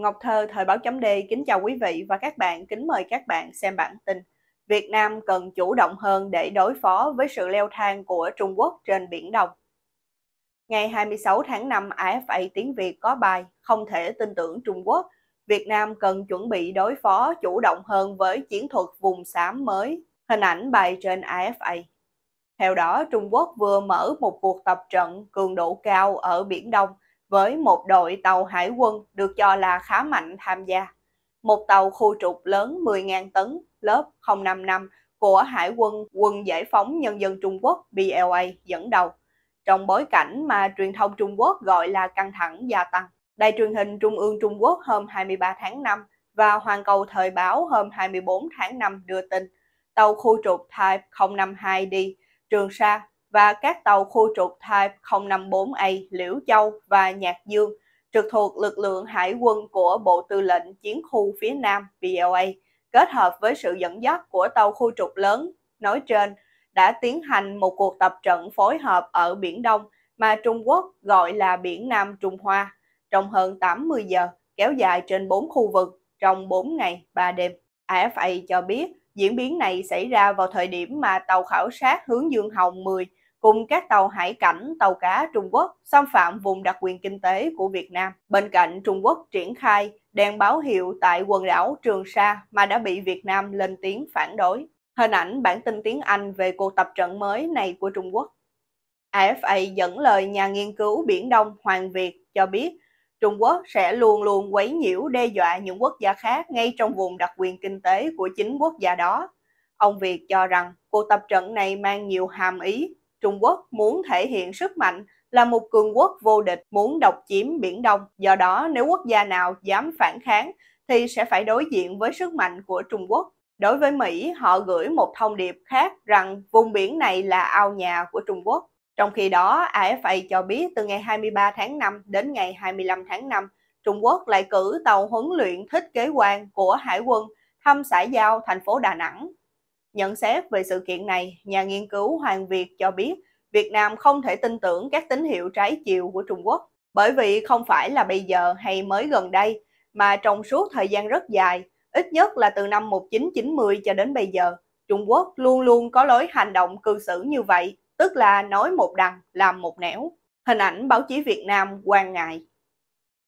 Ngọc Thơ, Thời báo chấm Đê kính chào quý vị và các bạn, kính mời các bạn xem bản tin. Việt Nam cần chủ động hơn để đối phó với sự leo thang của Trung Quốc trên Biển Đông. Ngày 26 tháng 5, AFA tiếng Việt có bài Không thể tin tưởng Trung Quốc, Việt Nam cần chuẩn bị đối phó chủ động hơn với chiến thuật vùng xám mới. Hình ảnh bài trên AFA. Theo đó, Trung Quốc vừa mở một cuộc tập trận cường độ cao ở Biển Đông với một đội tàu hải quân được cho là khá mạnh tham gia. Một tàu khu trục lớn 10.000 tấn lớp 055 của Hải quân Quân Giải phóng Nhân dân Trung Quốc BLA dẫn đầu, trong bối cảnh mà truyền thông Trung Quốc gọi là căng thẳng gia tăng. Đài truyền hình Trung ương Trung Quốc hôm 23 tháng 5 và Hoàn cầu Thời báo hôm 24 tháng 5 đưa tin tàu khu trục Type 052 đi Trường Sa và các tàu khu trục Type 054A Liễu Châu và Nhạc Dương trực thuộc lực lượng hải quân của Bộ Tư lệnh Chiến khu phía Nam pla kết hợp với sự dẫn dắt của tàu khu trục lớn nói trên đã tiến hành một cuộc tập trận phối hợp ở Biển Đông mà Trung Quốc gọi là Biển Nam Trung Hoa trong hơn 80 giờ kéo dài trên 4 khu vực trong 4 ngày 3 đêm. AFA cho biết diễn biến này xảy ra vào thời điểm mà tàu khảo sát hướng Dương Hồng 10 cùng các tàu hải cảnh, tàu cá Trung Quốc xâm phạm vùng đặc quyền kinh tế của Việt Nam. Bên cạnh Trung Quốc triển khai đèn báo hiệu tại quần đảo Trường Sa mà đã bị Việt Nam lên tiếng phản đối. Hình ảnh bản tin tiếng Anh về cuộc tập trận mới này của Trung Quốc. AFA dẫn lời nhà nghiên cứu Biển Đông Hoàng Việt cho biết Trung Quốc sẽ luôn luôn quấy nhiễu đe dọa những quốc gia khác ngay trong vùng đặc quyền kinh tế của chính quốc gia đó. Ông Việt cho rằng cuộc tập trận này mang nhiều hàm ý Trung Quốc muốn thể hiện sức mạnh là một cường quốc vô địch muốn độc chiếm Biển Đông. Do đó, nếu quốc gia nào dám phản kháng thì sẽ phải đối diện với sức mạnh của Trung Quốc. Đối với Mỹ, họ gửi một thông điệp khác rằng vùng biển này là ao nhà của Trung Quốc. Trong khi đó, AFA cho biết từ ngày 23 tháng 5 đến ngày 25 tháng 5, Trung Quốc lại cử tàu huấn luyện thích kế quan của Hải quân thăm xã giao thành phố Đà Nẵng Nhận xét về sự kiện này, nhà nghiên cứu Hoàng Việt cho biết Việt Nam không thể tin tưởng các tín hiệu trái chiều của Trung Quốc bởi vì không phải là bây giờ hay mới gần đây mà trong suốt thời gian rất dài, ít nhất là từ năm 1990 cho đến bây giờ, Trung Quốc luôn luôn có lối hành động cư xử như vậy, tức là nói một đằng, làm một nẻo. Hình ảnh báo chí Việt Nam quan ngại.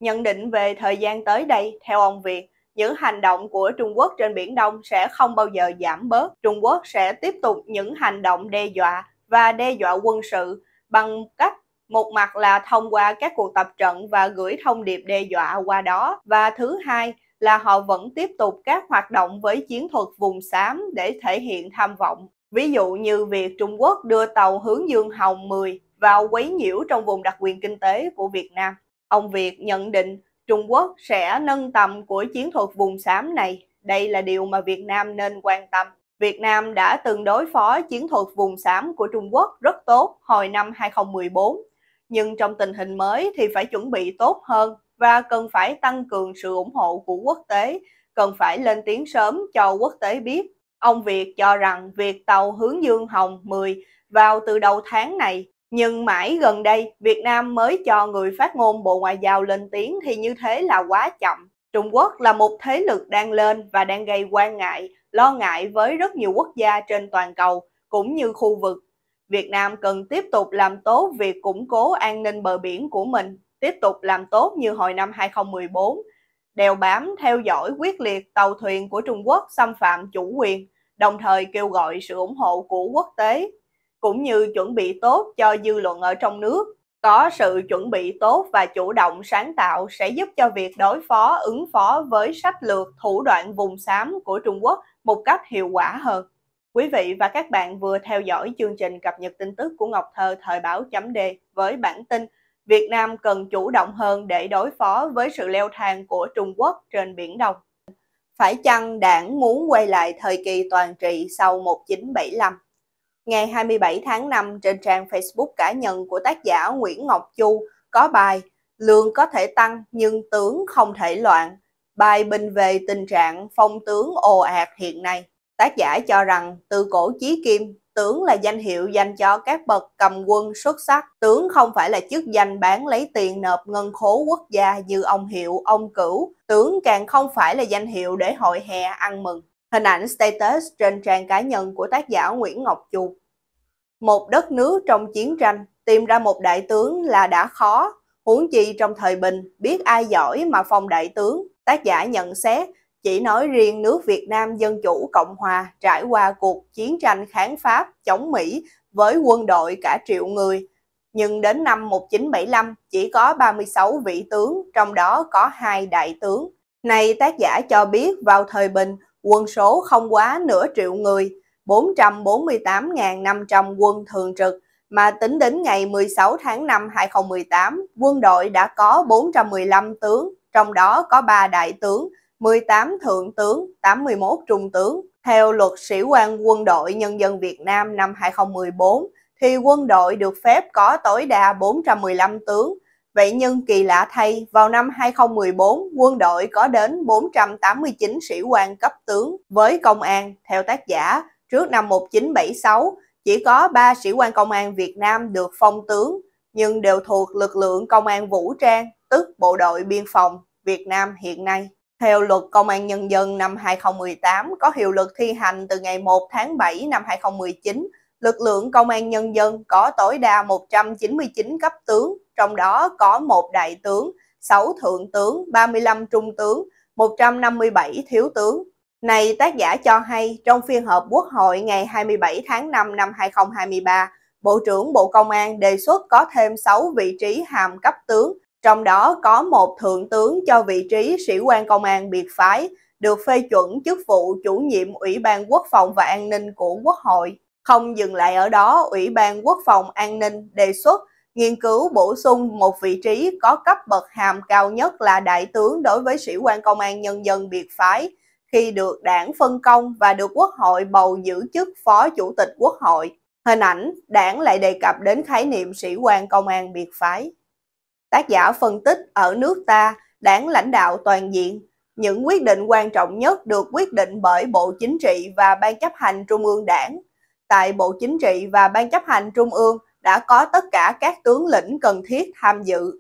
Nhận định về thời gian tới đây, theo ông Việt, những hành động của Trung Quốc trên Biển Đông sẽ không bao giờ giảm bớt. Trung Quốc sẽ tiếp tục những hành động đe dọa và đe dọa quân sự bằng cách một mặt là thông qua các cuộc tập trận và gửi thông điệp đe dọa qua đó và thứ hai là họ vẫn tiếp tục các hoạt động với chiến thuật vùng xám để thể hiện tham vọng. Ví dụ như việc Trung Quốc đưa tàu hướng Dương Hồng 10 vào quấy nhiễu trong vùng đặc quyền kinh tế của Việt Nam. Ông Việt nhận định Trung Quốc sẽ nâng tầm của chiến thuật vùng xám này. Đây là điều mà Việt Nam nên quan tâm. Việt Nam đã từng đối phó chiến thuật vùng xám của Trung Quốc rất tốt hồi năm 2014, nhưng trong tình hình mới thì phải chuẩn bị tốt hơn và cần phải tăng cường sự ủng hộ của quốc tế, cần phải lên tiếng sớm cho quốc tế biết. Ông Việt cho rằng việc tàu hướng Dương Hồng 10 vào từ đầu tháng này nhưng mãi gần đây, Việt Nam mới cho người phát ngôn Bộ Ngoại giao lên tiếng thì như thế là quá chậm. Trung Quốc là một thế lực đang lên và đang gây quan ngại, lo ngại với rất nhiều quốc gia trên toàn cầu, cũng như khu vực. Việt Nam cần tiếp tục làm tốt việc củng cố an ninh bờ biển của mình, tiếp tục làm tốt như hồi năm 2014, đeo bám theo dõi quyết liệt tàu thuyền của Trung Quốc xâm phạm chủ quyền, đồng thời kêu gọi sự ủng hộ của quốc tế cũng như chuẩn bị tốt cho dư luận ở trong nước. Có sự chuẩn bị tốt và chủ động sáng tạo sẽ giúp cho việc đối phó ứng phó với sách lược thủ đoạn vùng xám của Trung Quốc một cách hiệu quả hơn. Quý vị và các bạn vừa theo dõi chương trình cập nhật tin tức của Ngọc Thơ thời báo chấm Đề với bản tin Việt Nam cần chủ động hơn để đối phó với sự leo thang của Trung Quốc trên Biển Đông. Phải chăng đảng muốn quay lại thời kỳ toàn trị sau 1975? ngày 27 tháng 5 trên trang Facebook cá nhân của tác giả Nguyễn Ngọc Chu có bài Lương có thể tăng nhưng tướng không thể loạn. Bài bình về tình trạng phong tướng ồ ạt hiện nay. Tác giả cho rằng từ cổ chí kim, tướng là danh hiệu dành cho các bậc cầm quân xuất sắc. Tướng không phải là chức danh bán lấy tiền nộp ngân khố quốc gia như ông Hiệu, ông Cửu. Tướng càng không phải là danh hiệu để hội hè ăn mừng. Hình ảnh status trên trang cá nhân của tác giả Nguyễn Ngọc Chuột Một đất nước trong chiến tranh, tìm ra một đại tướng là đã khó, huống chi trong thời bình, biết ai giỏi mà phong đại tướng. Tác giả nhận xét, chỉ nói riêng nước Việt Nam Dân Chủ Cộng Hòa trải qua cuộc chiến tranh kháng Pháp chống Mỹ với quân đội cả triệu người. Nhưng đến năm 1975 chỉ có 36 vị tướng, trong đó có hai đại tướng. Này tác giả cho biết vào thời bình, quân số không quá nửa triệu người, 448.500 quân thường trực, mà tính đến ngày 16 tháng 5 2018, quân đội đã có 415 tướng, trong đó có 3 đại tướng, 18 thượng tướng, 81 trung tướng. Theo luật sĩ quan quân đội nhân dân Việt Nam năm 2014, thì quân đội được phép có tối đa 415 tướng, Vậy nhưng kỳ lạ thay, vào năm 2014, quân đội có đến 489 sĩ quan cấp tướng với công an, theo tác giả, trước năm 1976, chỉ có 3 sĩ quan công an Việt Nam được phong tướng, nhưng đều thuộc lực lượng công an vũ trang, tức Bộ đội Biên phòng Việt Nam hiện nay. Theo luật Công an Nhân dân năm 2018 có hiệu lực thi hành từ ngày 1 tháng 7 năm 2019, lực lượng công an nhân dân có tối đa 199 cấp tướng, trong đó có một đại tướng, 6 thượng tướng, 35 trung tướng, 157 thiếu tướng. Này tác giả cho hay, trong phiên họp Quốc hội ngày 27 tháng 5 năm 2023, Bộ trưởng Bộ Công an đề xuất có thêm 6 vị trí hàm cấp tướng, trong đó có một thượng tướng cho vị trí sĩ quan công an biệt phái, được phê chuẩn chức vụ chủ nhiệm Ủy ban Quốc phòng và An ninh của Quốc hội. Không dừng lại ở đó, Ủy ban Quốc phòng An ninh đề xuất nghiên cứu bổ sung một vị trí có cấp bậc hàm cao nhất là đại tướng đối với sĩ quan công an nhân dân biệt phái khi được đảng phân công và được Quốc hội bầu giữ chức Phó Chủ tịch Quốc hội. Hình ảnh, đảng lại đề cập đến khái niệm sĩ quan công an biệt phái. Tác giả phân tích ở nước ta, đảng lãnh đạo toàn diện, những quyết định quan trọng nhất được quyết định bởi Bộ Chính trị và Ban chấp hành Trung ương Đảng tại Bộ Chính trị và Ban chấp hành Trung ương đã có tất cả các tướng lĩnh cần thiết tham dự.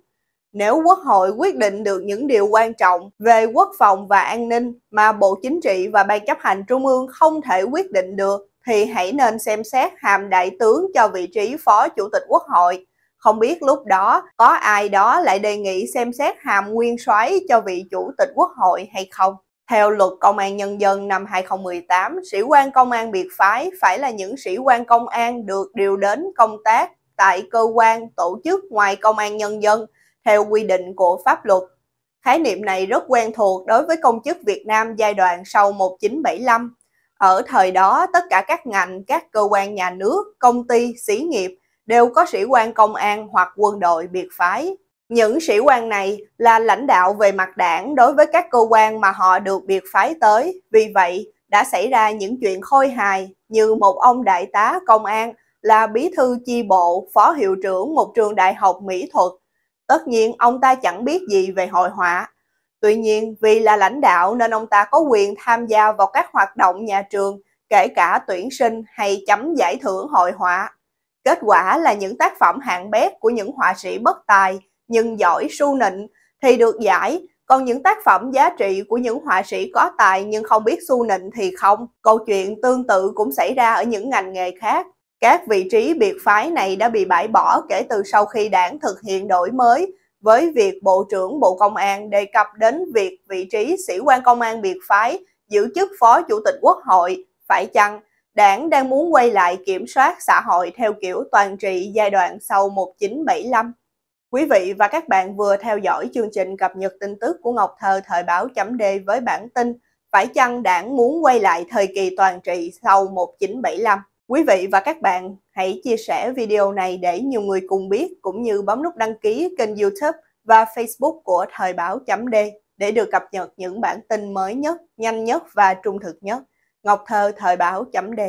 Nếu Quốc hội quyết định được những điều quan trọng về quốc phòng và an ninh mà Bộ Chính trị và Ban chấp hành Trung ương không thể quyết định được, thì hãy nên xem xét hàm đại tướng cho vị trí Phó Chủ tịch Quốc hội. Không biết lúc đó có ai đó lại đề nghị xem xét hàm nguyên soái cho vị Chủ tịch Quốc hội hay không? Theo luật Công an Nhân dân năm 2018, sĩ quan công an biệt phái phải là những sĩ quan công an được điều đến công tác tại cơ quan tổ chức ngoài công an nhân dân theo quy định của pháp luật. Khái niệm này rất quen thuộc đối với công chức Việt Nam giai đoạn sau 1975. Ở thời đó, tất cả các ngành, các cơ quan nhà nước, công ty, xí nghiệp đều có sĩ quan công an hoặc quân đội biệt phái những sĩ quan này là lãnh đạo về mặt đảng đối với các cơ quan mà họ được biệt phái tới. Vì vậy, đã xảy ra những chuyện khôi hài như một ông đại tá công an là bí thư chi bộ, phó hiệu trưởng một trường đại học mỹ thuật. Tất nhiên ông ta chẳng biết gì về hội họa. Tuy nhiên, vì là lãnh đạo nên ông ta có quyền tham gia vào các hoạt động nhà trường, kể cả tuyển sinh hay chấm giải thưởng hội họa. Kết quả là những tác phẩm hạng bét của những họa sĩ bất tài – nhưng giỏi su nịnh thì được giải, còn những tác phẩm giá trị của những họa sĩ có tài nhưng không biết su nịnh thì không. Câu chuyện tương tự cũng xảy ra ở những ngành nghề khác. Các vị trí biệt phái này đã bị bãi bỏ kể từ sau khi đảng thực hiện đổi mới với việc Bộ trưởng Bộ Công an đề cập đến việc vị trí sĩ quan công an biệt phái giữ chức Phó Chủ tịch Quốc hội, phải chăng đảng đang muốn quay lại kiểm soát xã hội theo kiểu toàn trị giai đoạn sau 1975? Quý vị và các bạn vừa theo dõi chương trình cập nhật tin tức của Ngọc Thơ Thời báo chấm D với bản tin Phải chăng đảng muốn quay lại thời kỳ toàn trị sau 1975? Quý vị và các bạn hãy chia sẻ video này để nhiều người cùng biết cũng như bấm nút đăng ký kênh youtube và facebook của Thời báo chấm D để được cập nhật những bản tin mới nhất, nhanh nhất và trung thực nhất. Ngọc Thơ Thời báo chấm D